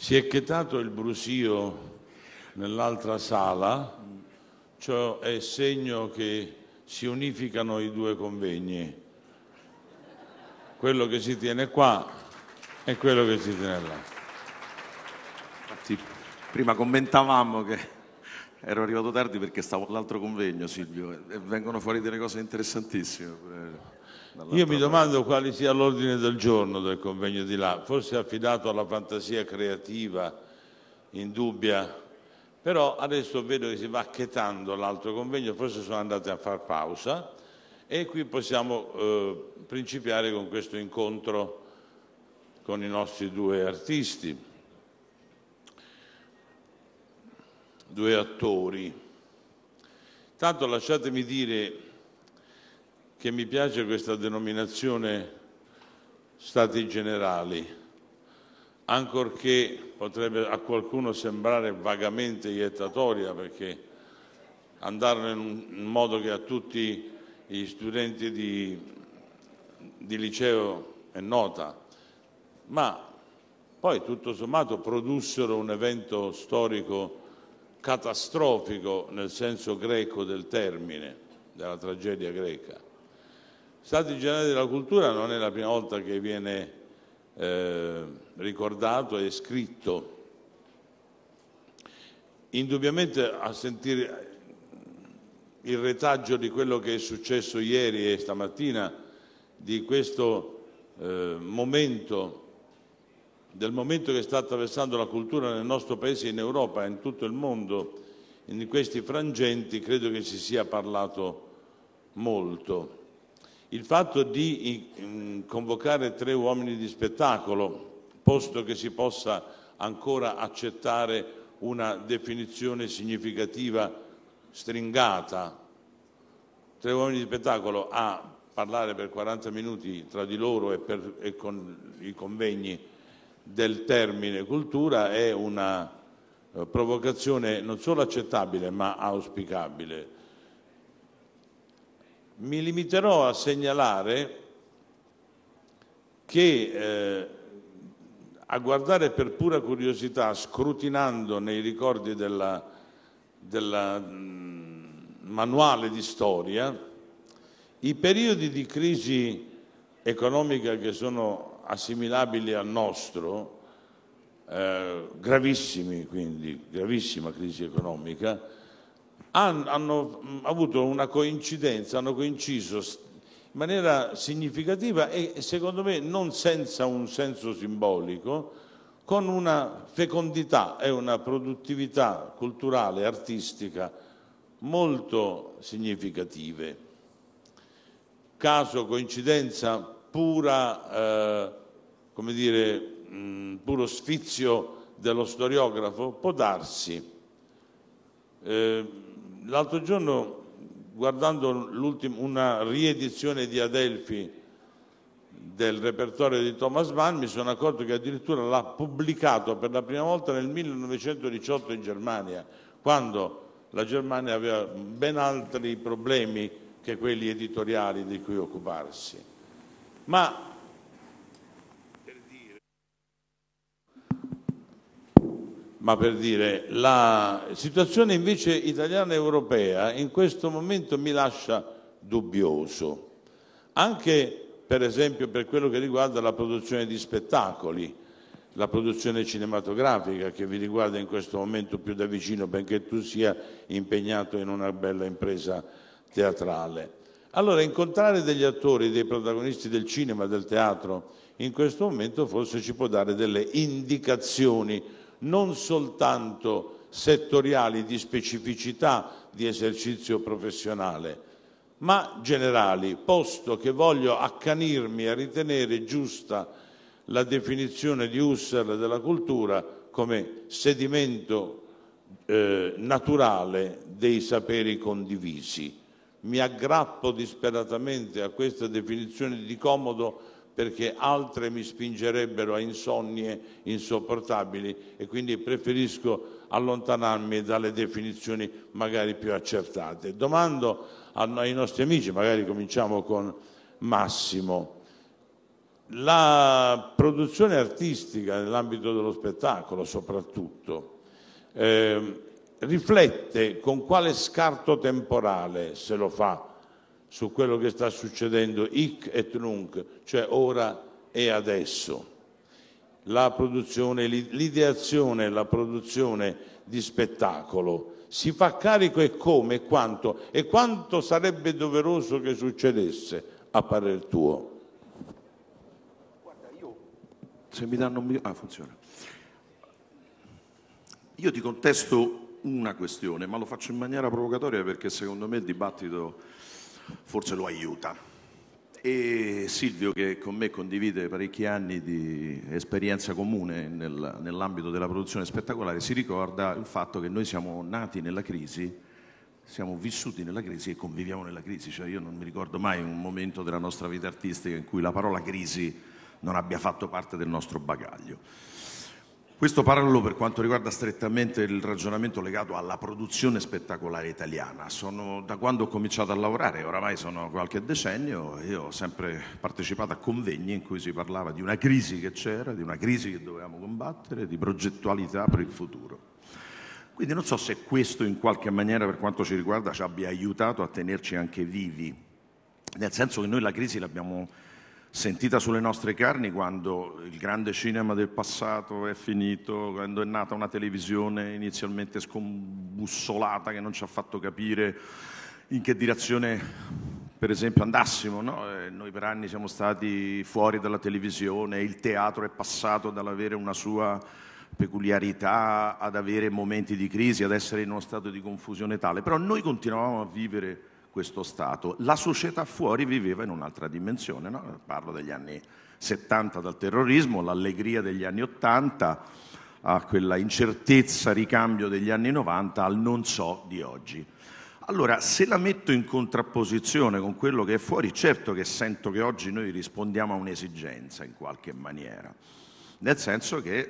Si è chetato il brusio nell'altra sala, ciò è segno che si unificano i due convegni, quello che si tiene qua e quello che si tiene là. Infatti, prima commentavamo che Ero arrivato tardi perché stavo all'altro convegno, Silvio, e vengono fuori delle cose interessantissime. Eh, Io mi domando quale sia l'ordine del giorno del convegno di là, forse affidato alla fantasia creativa, indubbia, però adesso vedo che si va chetando l'altro convegno, forse sono andati a far pausa e qui possiamo eh, principiare con questo incontro con i nostri due artisti. due attori. Intanto lasciatemi dire che mi piace questa denominazione stati generali, ancorché potrebbe a qualcuno sembrare vagamente iettatoria perché andarono in un modo che a tutti gli studenti di, di liceo è nota, ma poi tutto sommato produssero un evento storico catastrofico nel senso greco del termine, della tragedia greca. Stati generali della cultura non è la prima volta che viene eh, ricordato e scritto. Indubbiamente a sentire il retaggio di quello che è successo ieri e stamattina, di questo eh, momento del momento che sta attraversando la cultura nel nostro Paese, in Europa e in tutto il mondo in questi frangenti credo che si sia parlato molto. Il fatto di convocare tre uomini di spettacolo, posto che si possa ancora accettare una definizione significativa stringata, tre uomini di spettacolo a parlare per 40 minuti tra di loro e, per, e con i convegni del termine cultura è una eh, provocazione non solo accettabile ma auspicabile. Mi limiterò a segnalare che eh, a guardare per pura curiosità, scrutinando nei ricordi del mm, manuale di storia, i periodi di crisi economica che sono assimilabili al nostro, eh, gravissimi quindi, gravissima crisi economica, han, hanno mm, avuto una coincidenza, hanno coinciso in maniera significativa e secondo me non senza un senso simbolico, con una fecondità e una produttività culturale e artistica molto significative. Caso, coincidenza, pura, eh, dire, mh, mm, puro sfizio dello storiografo? Può darsi. Eh, l'altro giorno, guardando una riedizione di Adelphi del repertorio di Thomas Mann, mi sono accorto che addirittura l'ha pubblicato per la prima volta nel 1918 in Germania, quando la Germania aveva ben altri problemi che quelli editoriali di cui occuparsi ma ma per dire, la situazione invece italiana e europea in questo momento mi lascia dubbioso, anche per esempio per quello che riguarda la produzione di spettacoli, la produzione cinematografica che vi riguarda in questo momento più da vicino, benché tu sia impegnato in una bella impresa teatrale. Allora incontrare degli attori, dei protagonisti del cinema, del teatro, in questo momento forse ci può dare delle indicazioni, non soltanto settoriali di specificità di esercizio professionale, ma generali, posto che voglio accanirmi a ritenere giusta la definizione di Husserl della cultura come sedimento eh, naturale dei saperi condivisi mi aggrappo disperatamente a questa definizione di comodo perché altre mi spingerebbero a insonnie insopportabili e quindi preferisco allontanarmi dalle definizioni magari più accertate. Domando ai nostri amici, magari cominciamo con Massimo. La produzione artistica nell'ambito dello spettacolo soprattutto eh, riflette con quale scarto temporale se lo fa su quello che sta succedendo hic et nunc, cioè ora e adesso. La produzione, l'ideazione la produzione di spettacolo si fa carico e come e quanto e quanto sarebbe doveroso che succedesse a parer tuo. Guarda, io se mi danno un ah, funziona. Io ti contesto una questione, ma lo faccio in maniera provocatoria perché secondo me il dibattito forse lo aiuta. E Silvio, che con me condivide parecchi anni di esperienza comune nel, nell'ambito della produzione spettacolare, si ricorda il fatto che noi siamo nati nella crisi, siamo vissuti nella crisi e conviviamo nella crisi. Cioè io non mi ricordo mai un momento della nostra vita artistica in cui la parola crisi non abbia fatto parte del nostro bagaglio. Questo parlo per quanto riguarda strettamente il ragionamento legato alla produzione spettacolare italiana. Sono, da quando ho cominciato a lavorare, oramai sono qualche decennio, io ho sempre partecipato a convegni in cui si parlava di una crisi che c'era, di una crisi che dovevamo combattere, di progettualità per il futuro. Quindi non so se questo in qualche maniera per quanto ci riguarda ci abbia aiutato a tenerci anche vivi, nel senso che noi la crisi l'abbiamo sentita sulle nostre carni quando il grande cinema del passato è finito, quando è nata una televisione inizialmente scombussolata che non ci ha fatto capire in che direzione per esempio andassimo, no? Eh, noi per anni siamo stati fuori dalla televisione, il teatro è passato dall'avere una sua peculiarità ad avere momenti di crisi, ad essere in uno stato di confusione tale, però noi continuavamo a vivere questo Stato. La società fuori viveva in un'altra dimensione, no? parlo degli anni 70 dal terrorismo, l'allegria degli anni 80 a quella incertezza, ricambio degli anni 90 al non so di oggi. Allora, se la metto in contrapposizione con quello che è fuori, certo che sento che oggi noi rispondiamo a un'esigenza in qualche maniera, nel senso che eh,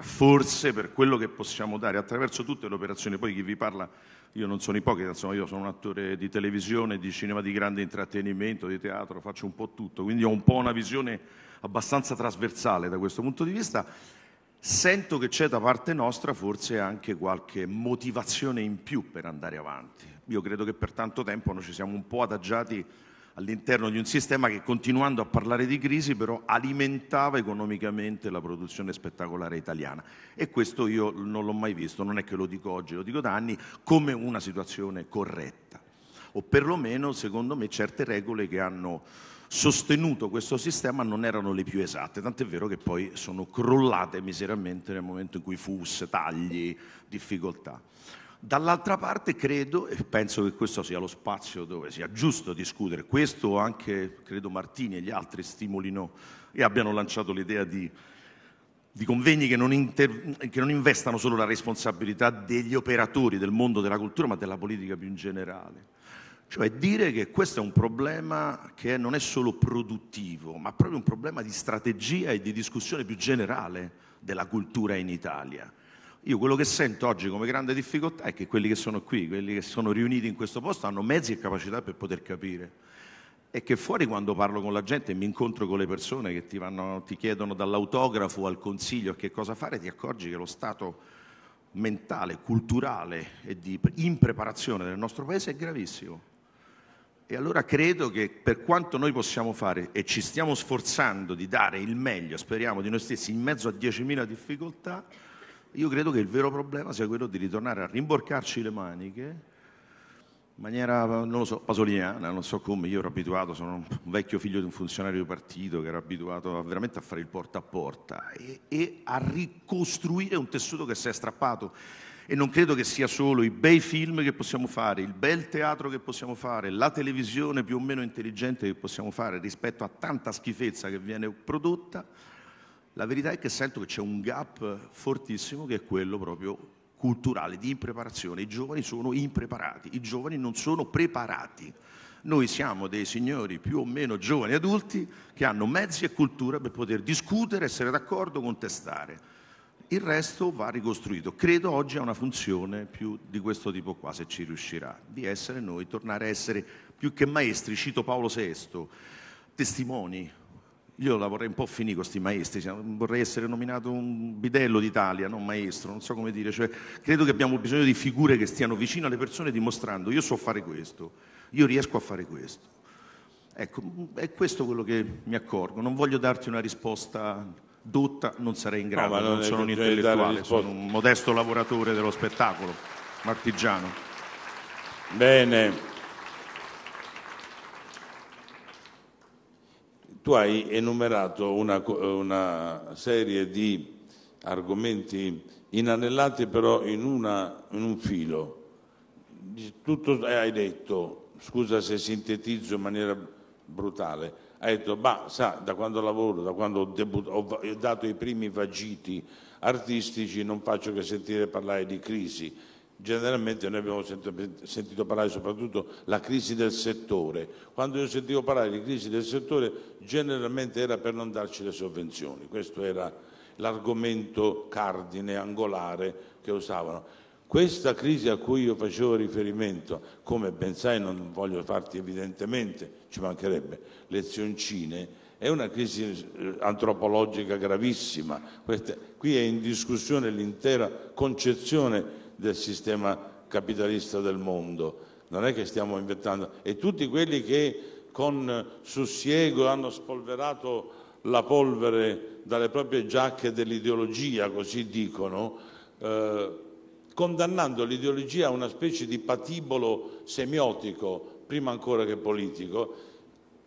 forse per quello che possiamo dare attraverso tutte le operazioni, poi chi vi parla io non sono ipocrita, insomma io sono un attore di televisione, di cinema di grande intrattenimento, di teatro, faccio un po' tutto, quindi ho un po' una visione abbastanza trasversale da questo punto di vista. Sento che c'è da parte nostra forse anche qualche motivazione in più per andare avanti. Io credo che per tanto tempo noi ci siamo un po' adagiati all'interno di un sistema che continuando a parlare di crisi però alimentava economicamente la produzione spettacolare italiana e questo io non l'ho mai visto, non è che lo dico oggi, lo dico da anni, come una situazione corretta o perlomeno secondo me certe regole che hanno sostenuto questo sistema non erano le più esatte, tant'è vero che poi sono crollate miseramente nel momento in cui FUS, tagli, difficoltà. Dall'altra parte credo, e penso che questo sia lo spazio dove sia giusto discutere, questo o anche credo Martini e gli altri stimolino e abbiano lanciato l'idea di, di convegni che non, inter, che non investano solo la responsabilità degli operatori del mondo della cultura, ma della politica più in generale. Cioè dire che questo è un problema che non è solo produttivo, ma proprio un problema di strategia e di discussione più generale della cultura in Italia. Io quello che sento oggi come grande difficoltà è che quelli che sono qui, quelli che sono riuniti in questo posto hanno mezzi e capacità per poter capire. E che fuori quando parlo con la gente e mi incontro con le persone che ti, vanno, ti chiedono dall'autografo al consiglio che cosa fare, ti accorgi che lo stato mentale, culturale e di impreparazione del nostro paese è gravissimo. E allora credo che per quanto noi possiamo fare e ci stiamo sforzando di dare il meglio, speriamo di noi stessi, in mezzo a 10.000 difficoltà, io credo che il vero problema sia quello di ritornare a rimborcarci le maniche in maniera, non lo so, pasoliniana, non so come, io ero abituato, sono un vecchio figlio di un funzionario di partito che era abituato a, veramente a fare il porta a porta e, e a ricostruire un tessuto che si è strappato e non credo che sia solo i bei film che possiamo fare, il bel teatro che possiamo fare, la televisione più o meno intelligente che possiamo fare rispetto a tanta schifezza che viene prodotta, la verità è che sento che c'è un gap fortissimo che è quello proprio culturale, di impreparazione. I giovani sono impreparati, i giovani non sono preparati. Noi siamo dei signori più o meno giovani adulti che hanno mezzi e cultura per poter discutere, essere d'accordo, contestare. Il resto va ricostruito. Credo oggi ha una funzione più di questo tipo qua, se ci riuscirà, di essere noi, tornare a essere più che maestri, cito Paolo VI, testimoni io la vorrei un po' finire con questi maestri, cioè, vorrei essere nominato un bidello d'Italia, non maestro, non so come dire, cioè, credo che abbiamo bisogno di figure che stiano vicino alle persone dimostrando io so fare questo, io riesco a fare questo. Ecco, è questo quello che mi accorgo, non voglio darti una risposta dotta, non sarei in grado, no, non, non sono un intellettuale, sono un modesto lavoratore dello spettacolo, martigiano. Bene. tu hai enumerato una, una serie di argomenti inanellati però in, una, in un filo. Tutto hai detto, scusa se sintetizzo in maniera brutale, hai detto, ma sa, da quando lavoro, da quando ho, debut- ho, dato i primi vagiti artistici non faccio che sentire parlare di crisi generalmente noi abbiamo sentito parlare soprattutto della crisi del settore. Quando io sentivo parlare di crisi del settore generalmente era per non darci le sovvenzioni, questo era l'argomento cardine, angolare che usavano. Questa crisi a cui io facevo riferimento, come ben sai non voglio farti evidentemente, ci mancherebbe, lezioncine, è una crisi eh, antropologica gravissima. Questa, qui è in discussione l'intera concezione del sistema capitalista del mondo. Non è che stiamo inventando. E tutti quelli che con sussiego hanno spolverato la polvere dalle proprie giacche dell'ideologia, così dicono, eh, condannando l'ideologia a una specie di patibolo semiotico, prima ancora che politico,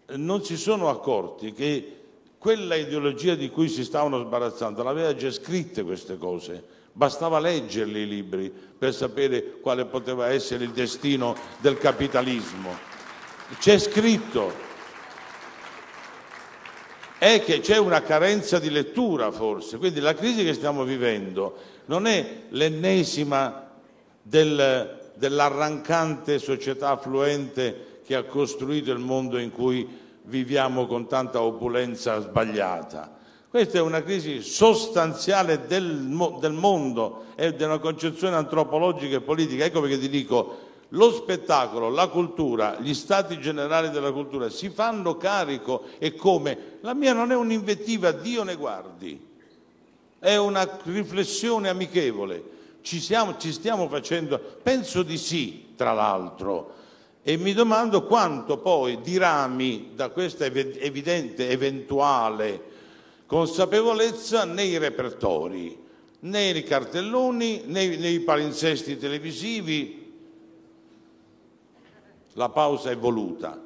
non si sono accorti che quella ideologia di cui si stavano sbarazzando l'aveva già scritta queste cose Bastava leggerli i libri per sapere quale poteva essere il destino del capitalismo. C'è scritto. È che c'è una carenza di lettura forse, quindi la crisi che stiamo vivendo non è l'ennesima del, dell'arrancante società affluente che ha costruito il mondo in cui viviamo con tanta opulenza sbagliata questa è una crisi sostanziale del, del mondo e di una concezione antropologica e politica. Ecco perché ti dico, lo spettacolo, la cultura, gli stati generali della cultura si fanno carico e come? La mia non è un'invettiva, Dio ne guardi, è una riflessione amichevole. Ci, siamo, ci stiamo facendo, penso di sì, tra l'altro, e mi domando quanto poi dirami da questa evidente, eventuale consapevolezza nei repertori, nei cartelloni, nei, nei palinsesti televisivi, la pausa è voluta,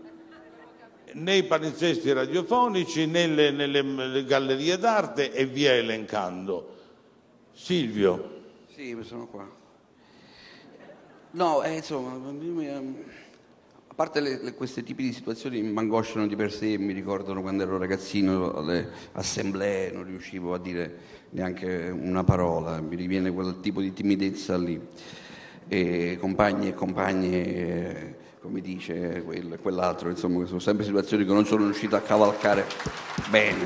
nei palinsesti radiofonici, nelle, nelle, gallerie d'arte e via elencando. Silvio. Sì, sono qua. No, eh, insomma, ehm, parte le, le, questi tipi di situazioni mi angosciano di per sé, mi ricordano quando ero ragazzino alle assemblee, non riuscivo a dire neanche una parola, mi riviene quel tipo di timidezza lì. E compagni e compagne, come dice quel, quell'altro, insomma, sono sempre situazioni che non sono riuscito a cavalcare bene.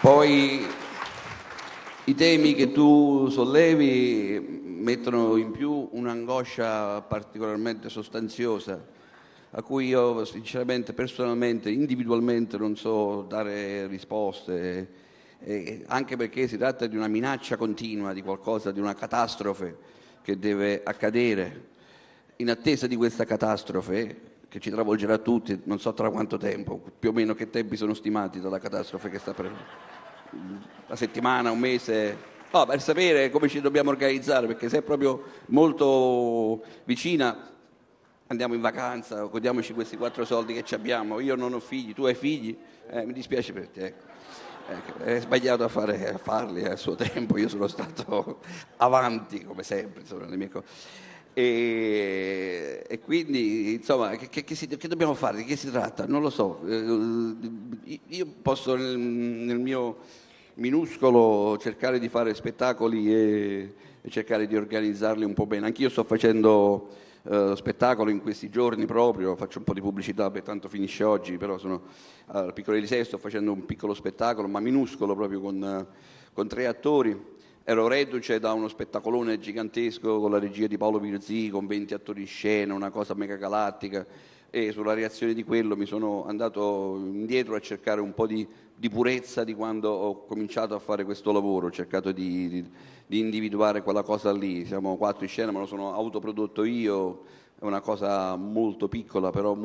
Poi i temi che tu sollevi mettono in più un'angoscia particolarmente sostanziosa a cui io sinceramente, personalmente, individualmente non so dare risposte, eh, anche perché si tratta di una minaccia continua, di qualcosa, di una catastrofe che deve accadere. In attesa di questa catastrofe, che ci travolgerà tutti, non so tra quanto tempo, più o meno che tempi sono stimati dalla catastrofe che sta per... La settimana, un mese, No, per sapere come ci dobbiamo organizzare, perché se è proprio molto vicina andiamo in vacanza, godiamoci questi quattro soldi che ci abbiamo, io non ho figli, tu hai figli, eh, mi dispiace per te. Ecco. è sbagliato a, fare, a farli al suo tempo, io sono stato avanti come sempre, insomma, e, e, quindi, insomma, che, che, che, si, che, dobbiamo fare? Di che si tratta? Non lo so. Eh, io posso nel, nel mio minuscolo cercare di fare spettacoli e, e cercare di organizzarli un po' bene. Anch'io sto facendo eh, spettacolo in questi giorni proprio, faccio un po' di pubblicità, beh, tanto finisce oggi, però sono al eh, piccolo Eliseo, sto facendo un piccolo spettacolo, ma minuscolo proprio con, con tre attori. Ero reduce da uno spettacolone gigantesco con la regia di Paolo Pirzi, con 20 attori in scena, una cosa mega galattica e sulla reazione di quello mi sono andato indietro a cercare un po' di di purezza di quando ho cominciato a fare questo lavoro, ho cercato di, di, di individuare quella cosa lì, siamo quattro in scena, me lo sono autoprodotto io, è una cosa molto piccola però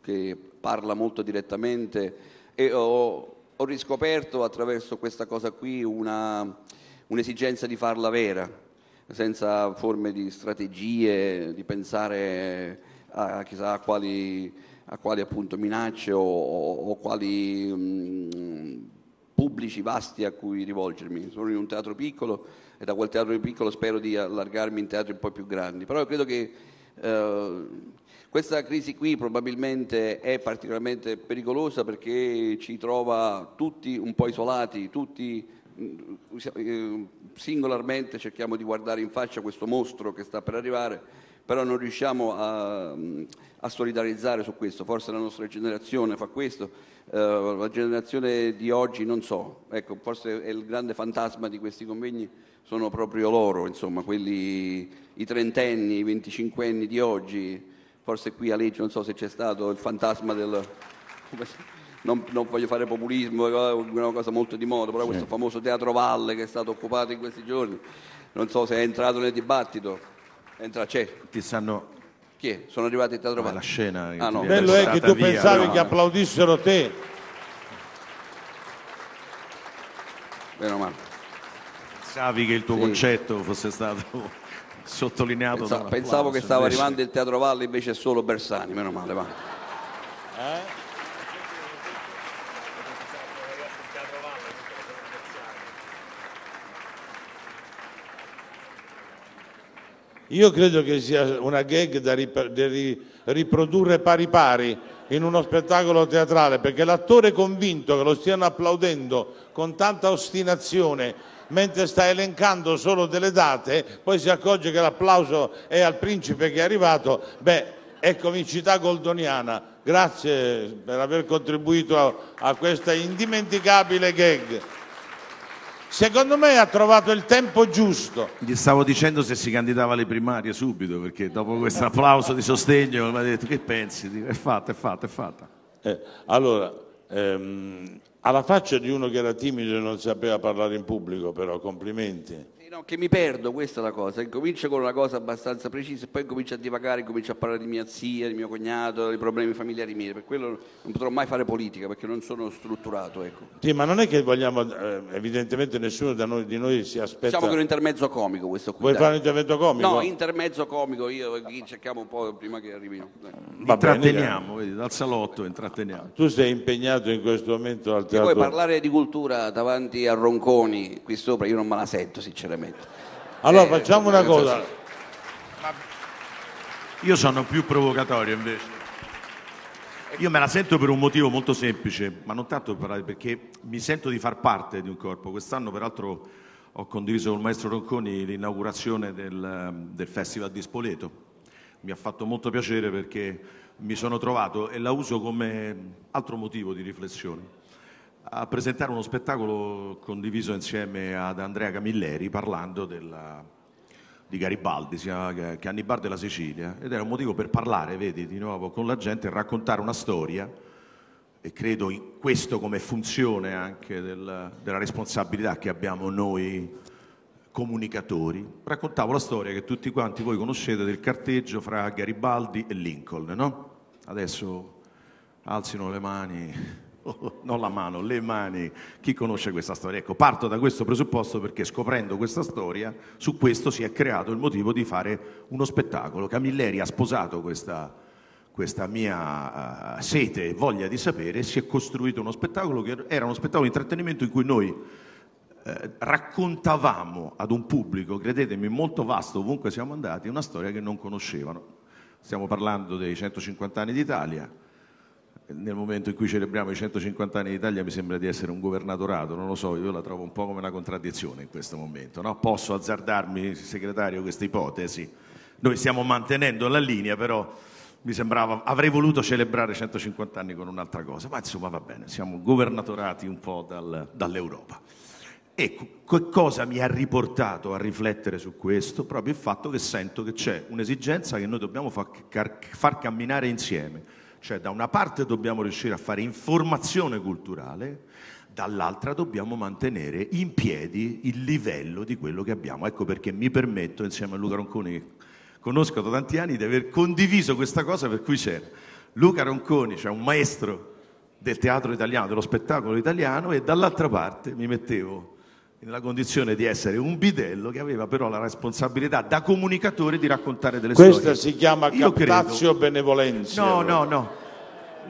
che parla molto direttamente e ho, ho riscoperto attraverso questa cosa qui una, un'esigenza di farla vera, senza forme di strategie, di pensare a chissà a quali, a quali minacce o, o, o quali mh, mm, pubblici vasti a cui rivolgermi. Sono in un teatro piccolo e da quel teatro piccolo spero di allargarmi in teatri un po' più grandi. Però credo che eh, questa crisi qui probabilmente è particolarmente pericolosa perché ci trova tutti un po' isolati, tutti mm, eh, singolarmente cerchiamo di guardare in faccia questo mostro che sta per arrivare però non riusciamo a, mm, a solidarizzare su questo, forse la nostra generazione fa questo, eh, la generazione di oggi non so, ecco, forse è il grande fantasma di questi convegni sono proprio loro, insomma, quelli, i trentenni, i venticinquenni di oggi, forse qui a legge non so se c'è stato il fantasma del... Non, non, voglio fare populismo, è eh, una cosa molto di moda, però sì. questo famoso teatro Valle che è stato occupato in questi giorni, non so se è entrato nel dibattito. Entra, c'è. Ti sanno Chi è? Sono arrivati e ti La scena. Ah, no. Bello è che tu via, pensavi no. che applaudissero te. Meno male. Pensavi che il tuo sì. concetto fosse stato sottolineato. Pensa, pensavo che stava invece... arrivando il Teatro Valle, invece è solo Bersani, meno male. Va. Io credo che sia una gag da, rip da ri riprodurre pari pari in uno spettacolo teatrale, perché l'attore convinto che lo stiano applaudendo con tanta ostinazione mentre sta elencando solo delle date, poi si accorge che l'applauso è al principe che è arrivato, beh, è comicità ecco, goldoniana. Grazie per aver contribuito a, a questa indimenticabile gag. Secondo me ha trovato il tempo giusto. Gli stavo dicendo se si candidava alle primarie subito, perché dopo questo applauso di sostegno mi ha detto che pensi? è fatta, è fatta, è fatta. Eh, allora, ehm, alla faccia di uno che era timido e non sapeva parlare in pubblico, però complimenti no, che mi perdo, questa è la cosa. Comincio con una cosa abbastanza precisa e poi comincio a divagare, comincio a parlare di mia zia, di mio cognato, dei problemi familiari miei. Per quello non potrò mai fare politica perché non sono strutturato. Ecco. Sì, ma non è che vogliamo, eh, evidentemente nessuno noi, di noi si aspetta. Diciamo che è un intermezzo comico questo qui. Vuoi dai. fare un intervento comico? No, intermezzo comico, io cerchiamo un po' prima che arrivino. Va intratteniamo, vedi, dal salotto intratteniamo. Tu sei impegnato in questo momento al teatro. E poi parlare di cultura davanti a Ronconi qui sopra, io non me la sento sinceramente ovviamente. Allora eh, facciamo una cosa. Io sono più provocatorio invece. Io me la sento per un motivo molto semplice, ma non tanto per, perché mi sento di far parte di un corpo. Quest'anno peraltro ho condiviso con il maestro Ronconi l'inaugurazione del, ehm, del Festival di Spoleto. Mi ha fatto molto piacere perché mi sono trovato e la uso come altro motivo di riflessione a presentare uno spettacolo condiviso insieme ad Andrea Camilleri parlando della, di Garibaldi, si chiama Cannibar della Sicilia, ed era un motivo per parlare, vedi, di nuovo con la gente e raccontare una storia e credo in questo come funzione anche del, della responsabilità che abbiamo noi comunicatori, raccontavo la storia che tutti quanti voi conoscete del carteggio fra Garibaldi e Lincoln, no? Adesso alzino le mani non la mano, le mani. Chi conosce questa storia? Ecco, parto da questo presupposto perché scoprendo questa storia, su questo si è creato il motivo di fare uno spettacolo. Camilleri ha sposato questa, questa mia uh, sete e voglia di sapere, si è costruito uno spettacolo che era uno spettacolo di intrattenimento in cui noi eh, raccontavamo ad un pubblico, credetemi, molto vasto ovunque siamo andati, una storia che non conoscevano. Stiamo parlando dei 150 anni d'Italia, nel momento in cui celebriamo i 150 anni d'Italia mi sembra di essere un governatorato, non lo so, io la trovo un po' come una contraddizione in questo momento. No? Posso azzardarmi, segretario, questa ipotesi? Noi stiamo mantenendo la linea, però mi sembrava, avrei voluto celebrare 150 anni con un'altra cosa, ma insomma va bene, siamo governatorati un po' dal, dall'Europa. E che cosa mi ha riportato a riflettere su questo? Proprio il fatto che sento che c'è un'esigenza che noi dobbiamo far, far camminare insieme cioè da una parte dobbiamo riuscire a fare informazione culturale, dall'altra dobbiamo mantenere in piedi il livello di quello che abbiamo. Ecco perché mi permetto, insieme a Luca Ronconi, che conosco da tanti anni, di aver condiviso questa cosa per cui c'era. Luca Ronconi, cioè un maestro del teatro italiano, dello spettacolo italiano, e dall'altra parte mi mettevo nella condizione di essere un bidello che aveva però la responsabilità da comunicatore di raccontare delle Questa storie. Questa si chiama captazio benevolenza. No, no, no.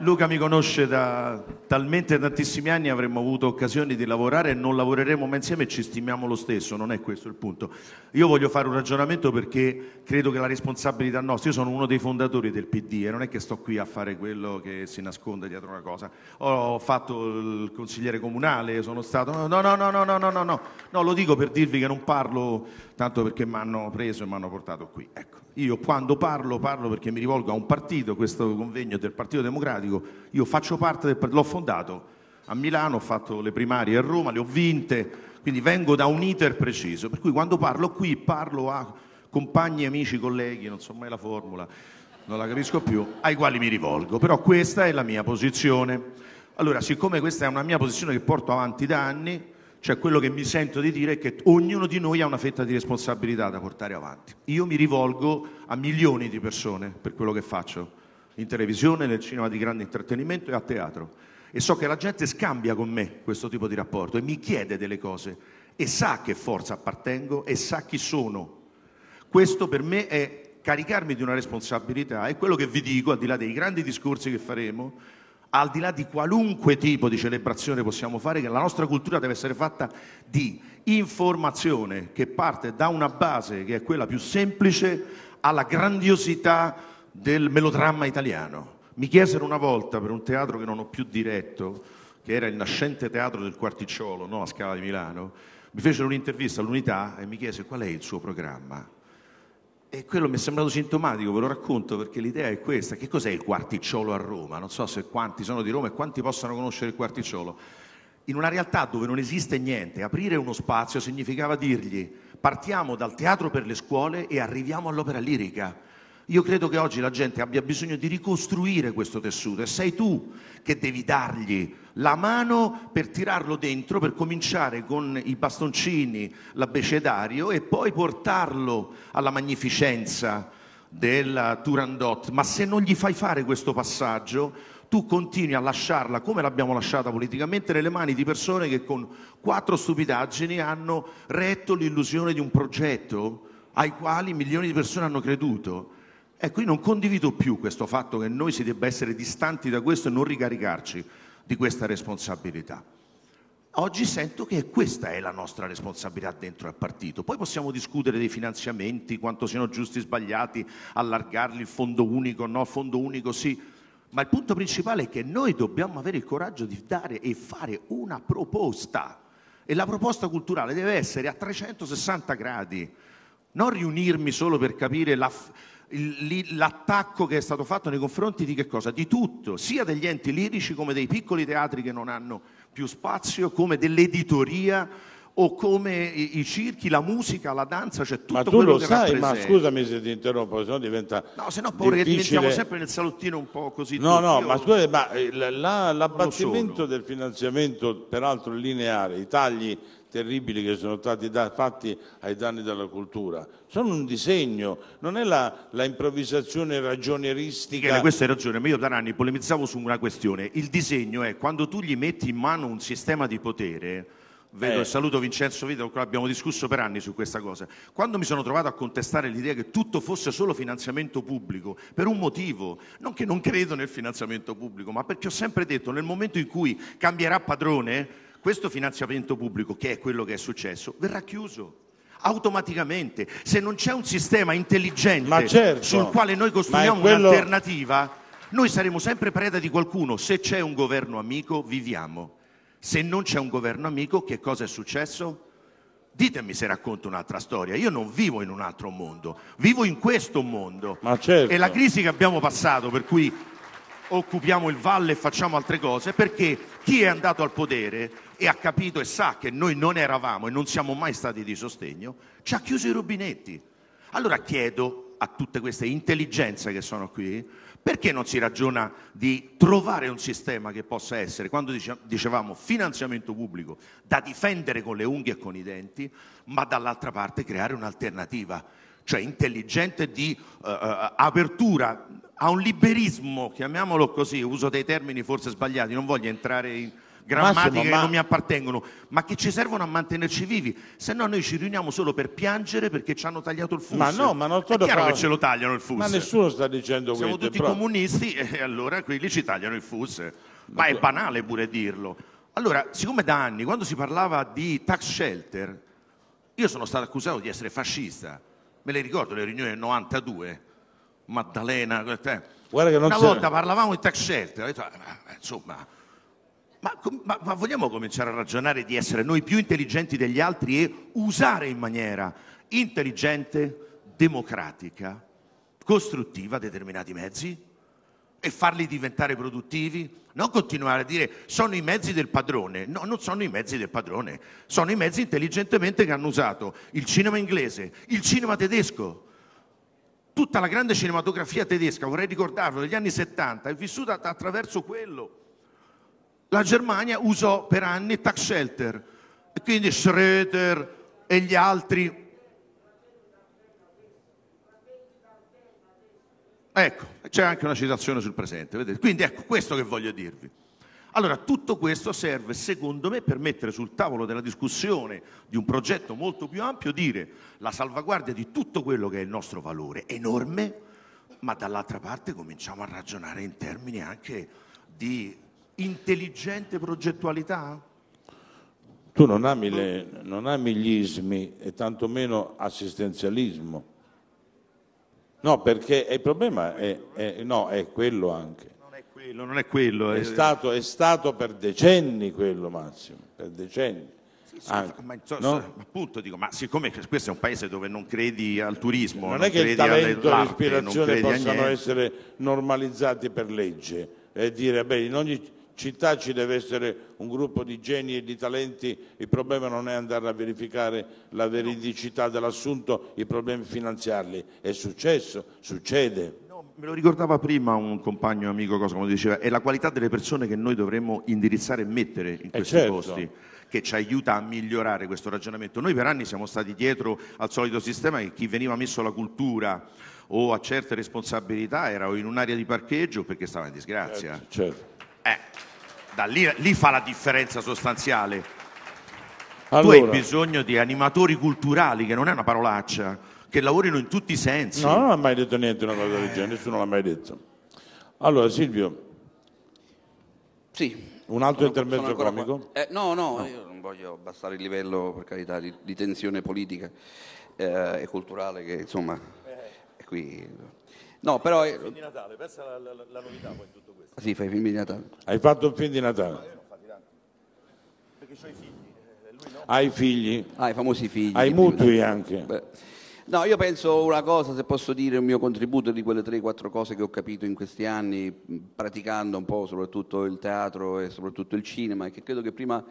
Luca mi conosce da talmente tantissimi anni, avremmo avuto occasioni di lavorare e non lavoreremo mai insieme e ci stimiamo lo stesso, non è questo il punto. Io voglio fare un ragionamento perché credo che la responsabilità nostra, io sono uno dei fondatori del PD e non è che sto qui a fare quello che si nasconde dietro una cosa. Ho fatto il consigliere comunale, sono stato... No, no, no, no, no, no, no, no, no lo dico per dirvi che non parlo tanto perché mi hanno preso e mi hanno portato qui. Ecco. Io quando parlo, parlo perché mi rivolgo a un partito, questo convegno del Partito Democratico, io faccio parte del partito, l'ho fondato a Milano, ho fatto le primarie a Roma, le ho vinte, quindi vengo da un iter preciso, per cui quando parlo qui parlo a compagni, amici, colleghi, non so mai la formula, non la capisco più, ai quali mi rivolgo, però questa è la mia posizione. Allora, siccome questa è una mia posizione che porto avanti da anni, cioè quello che mi sento di dire è che ognuno di noi ha una fetta di responsabilità da portare avanti. Io mi rivolgo a milioni di persone per quello che faccio, in televisione, nel cinema di grande intrattenimento e a teatro. E so che la gente scambia con me questo tipo di rapporto e mi chiede delle cose e sa che forza appartengo e sa chi sono. Questo per me è caricarmi di una responsabilità e quello che vi dico, al di là dei grandi discorsi che faremo, al di là di qualunque tipo di celebrazione possiamo fare, che la nostra cultura deve essere fatta di informazione che parte da una base che è quella più semplice alla grandiosità del melodramma italiano. Mi chiesero una volta per un teatro che non ho più diretto, che era il nascente teatro del Quarticciolo, no, a Scala di Milano, mi fecero un'intervista all'Unità e mi chiese qual è il suo programma. E quello mi è sembrato sintomatico, ve lo racconto perché l'idea è questa. Che cos'è il quarticciolo a Roma? Non so se quanti sono di Roma e quanti possano conoscere il quarticciolo. In una realtà dove non esiste niente, aprire uno spazio significava dirgli partiamo dal teatro per le scuole e arriviamo all'opera lirica. Io credo che oggi la gente abbia bisogno di ricostruire questo tessuto e sei tu che devi dargli la mano per tirarlo dentro, per cominciare con i bastoncini, l'abecedario e poi portarlo alla magnificenza della Turandot. Ma se non gli fai fare questo passaggio, tu continui a lasciarla come l'abbiamo lasciata politicamente nelle mani di persone che con quattro stupidaggini hanno retto l'illusione di un progetto ai quali milioni di persone hanno creduto. Ecco, io non condivido più questo fatto che noi si debba essere distanti da questo e non ricaricarci di questa responsabilità. Oggi sento che questa è la nostra responsabilità dentro al partito. Poi possiamo discutere dei finanziamenti, quanto siano giusti e sbagliati, allargarli, il fondo unico, no, il fondo unico sì. Ma il punto principale è che noi dobbiamo avere il coraggio di dare e fare una proposta. E la proposta culturale deve essere a 360 gradi, non riunirmi solo per capire la... F- l'attacco che è stato fatto nei confronti di che cosa? Di tutto, sia degli enti lirici come dei piccoli teatri che non hanno più spazio, come dell'editoria o come i, i circhi, la musica, la danza, cioè tutto ma tu lo sai, rappresenta. ma scusami se ti interrompo, se no diventa No, se no paura diventiamo sempre nel salottino un po' così No, no, ma oh. scusa, ma l'abbattimento del finanziamento peraltro lineare, i tagli terribili che sono stati da, fatti ai danni della cultura. Sono un disegno, non è la, la improvvisazione ragionieristica. Michele, questa è ragione, ma io da anni polemizzavo su una questione. Il disegno è quando tu gli metti in mano un sistema di potere. Vedo eh. saluto Vincenzo Vito, abbiamo discusso per anni su questa cosa. Quando mi sono trovato a contestare l'idea che tutto fosse solo finanziamento pubblico, per un motivo, non che non credo nel finanziamento pubblico, ma perché ho sempre detto nel momento in cui cambierà padrone, questo finanziamento pubblico, che è quello che è successo, verrà chiuso automaticamente. Se non c'è un sistema intelligente certo, sul quale noi costruiamo quello... un'alternativa, noi saremo sempre preda di qualcuno. Se c'è un governo amico, viviamo. Se non c'è un governo amico, che cosa è successo? Ditemi se racconto un'altra storia. Io non vivo in un altro mondo, vivo in questo mondo. Certo. E la crisi che abbiamo passato, per cui occupiamo il valle e facciamo altre cose, perché chi è andato al potere e ha capito e sa che noi non eravamo e non siamo mai stati di sostegno, ci ha chiuso i rubinetti. Allora chiedo a tutte queste intelligenze che sono qui, perché non si ragiona di trovare un sistema che possa essere, quando dicevamo finanziamento pubblico, da difendere con le unghie e con i denti, ma dall'altra parte creare un'alternativa cioè intelligente di uh, apertura a un liberismo, chiamiamolo così, uso dei termini forse sbagliati, non voglio entrare in grammatiche Massimo, che ma... non mi appartengono, ma che ci servono a mantenerci vivi, se no noi ci riuniamo solo per piangere perché ci hanno tagliato il fuso. Ma no, ma non solo è chiaro che ce lo tagliano il fuso. Ma nessuno sta dicendo Siamo questo. Siamo tutti comunisti e allora quelli ci tagliano il fuso. Ma è banale pure dirlo. Allora, siccome da anni, quando si parlava di tax shelter, io sono stato accusato di essere fascista Me le ricordo le riunioni del 92, Maddalena. Eh, cioè, Guarda che non Una c'è. volta parlavamo di tax shelter, detto, ah, insomma, ma, ma, ma, vogliamo cominciare a ragionare di essere noi più intelligenti degli altri e usare in maniera intelligente, democratica, costruttiva determinati mezzi? e farli diventare produttivi? Non continuare a dire sono i mezzi del padrone. No, non sono i mezzi del padrone, sono i mezzi intelligentemente che hanno usato il cinema inglese, il cinema tedesco. Tutta la grande cinematografia tedesca, vorrei ricordarlo, degli anni 70 è vissuta attraverso quello. La Germania usò per anni Tax Shelter, e quindi Schröder e gli altri Ecco, c'è anche una citazione sul presente, vedete? Quindi ecco questo che voglio dirvi. Allora, tutto questo serve, secondo me, per mettere sul tavolo della discussione di un progetto molto più ampio, dire la salvaguardia di tutto quello che è il nostro valore enorme, ma dall'altra parte cominciamo a ragionare in termini anche di intelligente progettualità. Tu non ami, le, non ami gli ismi e tantomeno assistenzialismo. No, perché il problema è, è- no, è quello anche. Non è quello, non è quello. È eh, stato, è stato per decenni quello, Massimo, per decenni. Anche, Ma, so- no? appunto dico, ma siccome questo è un paese dove non credi al turismo, non, Non è che il talento e l'ispirazione possano essere normalizzati per legge e dire, beh, in ogni città ci deve essere un gruppo di geni e di talenti, il problema non è andare a verificare la veridicità dell'assunto, i problemi finanziarli. È successo, succede. me lo ricordava prima un compagno amico cosa come diceva, è la qualità delle persone che noi dovremmo indirizzare e mettere in eh, questi certo. posti che ci aiuta a migliorare questo ragionamento. Noi per anni siamo stati dietro al solito sistema che chi veniva messo alla cultura o a certe responsabilità era o in un'area di parcheggio perché stava in disgrazia. Certo, certo da lì, lì, fa la differenza sostanziale. Allora. Tu hai bisogno di animatori culturali, che non è una parolaccia, che lavorino in tutti i sensi. No, non ha mai detto niente una cosa del genere, nessuno l'ha mai detto. Allora, Silvio. Sì. Un altro sono, intervento sono comico? Eh, no, no, no, io non voglio abbassare il livello, per carità, di, di tensione politica eh, e culturale che insomma è qui No, però... Il film di Natale, pensa la, la, la novità poi in tutto questo. Sì, fai i film di Natale. Hai fatto un film di Natale? Perché ho i figli. Eh, no. Hai figli? Hai ah, i famosi figli. Ai mutui anche. Beh. No, io penso una cosa, se posso dire un mio contributo di quelle 3-4 cose che ho capito in questi anni, praticando un po' soprattutto il teatro e soprattutto il cinema, è che credo che prima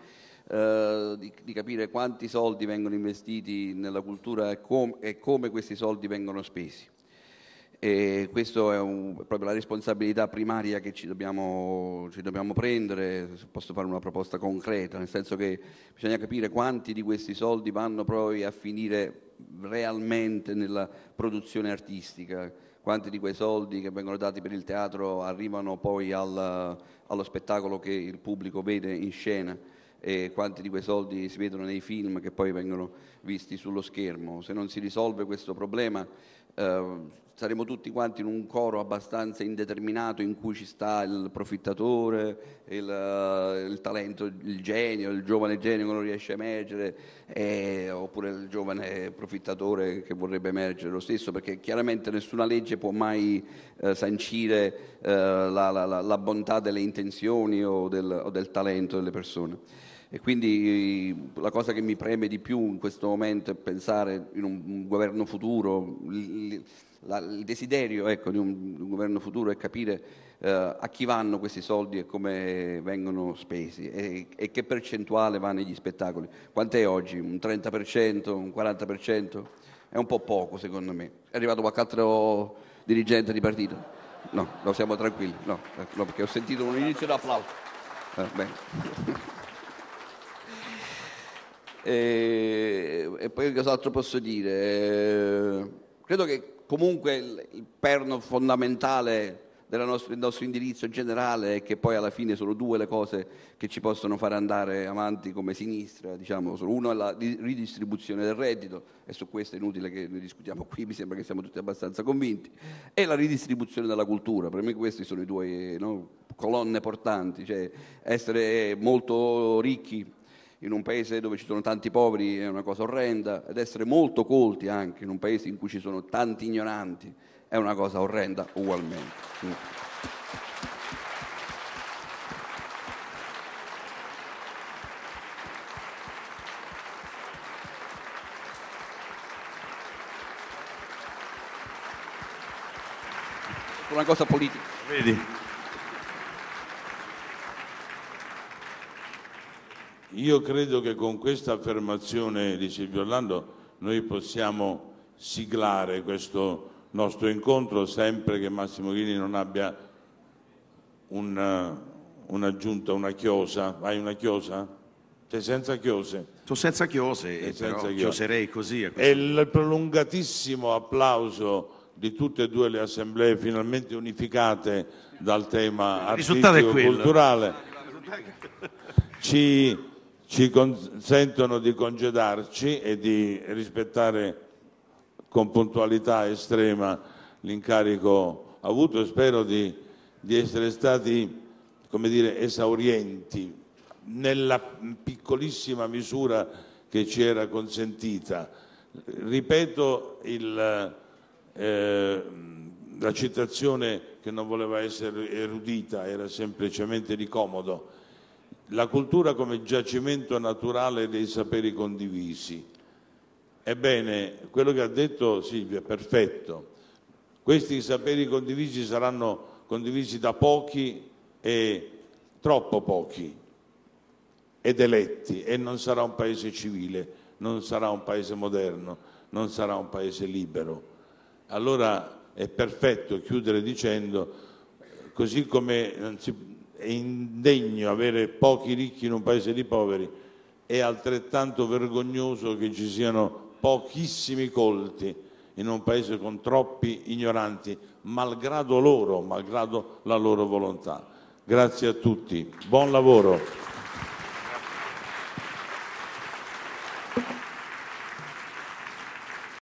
eh, di, di, capire quanti soldi vengono investiti nella cultura e, com- e come questi soldi vengono spesi e questa è un, proprio la responsabilità primaria che ci dobbiamo, ci dobbiamo prendere, se posso fare una proposta concreta, nel senso che bisogna capire quanti di questi soldi vanno poi a finire realmente nella produzione artistica, quanti di quei soldi che vengono dati per il teatro arrivano poi al, allo spettacolo che il pubblico vede in scena e quanti di quei soldi si vedono nei film che poi vengono visti sullo schermo. Se non si risolve questo problema eh, saremo tutti quanti in un coro abbastanza indeterminato in cui ci sta il profittatore, il, eh, il talento, il genio, il giovane genio che non riesce a emergere, eh, oppure il giovane profittatore che vorrebbe emergere lo stesso, perché chiaramente nessuna legge può mai eh, sancire eh, la, la, la, bontà delle intenzioni o del, o del talento delle persone. E quindi la cosa che mi preme di più in questo momento è pensare in un governo futuro. L- l- la, il desiderio ecco, di, un, di, un, governo futuro è capire eh, a chi vanno questi soldi e come vengono spesi e, e che percentuale va negli spettacoli. Quant'è oggi? Un 30%, un 40%? È un po' poco secondo me. È arrivato qualche altro dirigente di partito? No, no siamo tranquilli, no, ecco, no perché ho sentito un inizio d'applauso. Eh, bene. E, poi cos'altro posso dire? credo che comunque il perno fondamentale del nostro indirizzo generale è che poi alla fine sono due le cose che ci possono fare andare avanti come sinistra, diciamo, uno è la ridistribuzione del reddito e su questo è inutile che ne discutiamo qui, mi sembra che siamo tutti abbastanza convinti, e la ridistribuzione della cultura, per me questi sono i due no, colonne portanti, cioè essere molto ricchi in un paese dove ci sono tanti poveri è una cosa orrenda ed essere molto colti anche in un paese in cui ci sono tanti ignoranti è una cosa orrenda ugualmente. Una cosa politica. Vedi? Io credo che con questa affermazione di Silvio Orlando noi possiamo siglare questo nostro incontro sempre che Massimo Ghini non abbia un eh, un'aggiunta, una chiosa. Hai una chiosa? Sei senza chiose? Sono senza chiose, e eh, senza chioserei così. E il prolungatissimo applauso di tutte e due le assemblee finalmente unificate dal tema artistico-culturale ci ci consentono di congedarci e di rispettare con puntualità estrema l'incarico avuto e spero di, di essere stati come dire, esaurienti nella piccolissima misura che ci era consentita. Ripeto il, eh, la citazione che non voleva essere erudita, era semplicemente di comodo la cultura come giacimento naturale dei saperi condivisi. Ebbene, quello che ha detto Silvia è perfetto. Questi saperi condivisi saranno condivisi da pochi e troppo pochi ed eletti e non sarà un paese civile, non sarà un paese moderno, non sarà un paese libero. Allora è perfetto chiudere dicendo così come è indegno avere pochi ricchi in un paese di poveri, è altrettanto vergognoso che ci siano pochissimi colti in un paese con troppi ignoranti, malgrado loro, malgrado la loro volontà. Grazie a tutti, buon lavoro.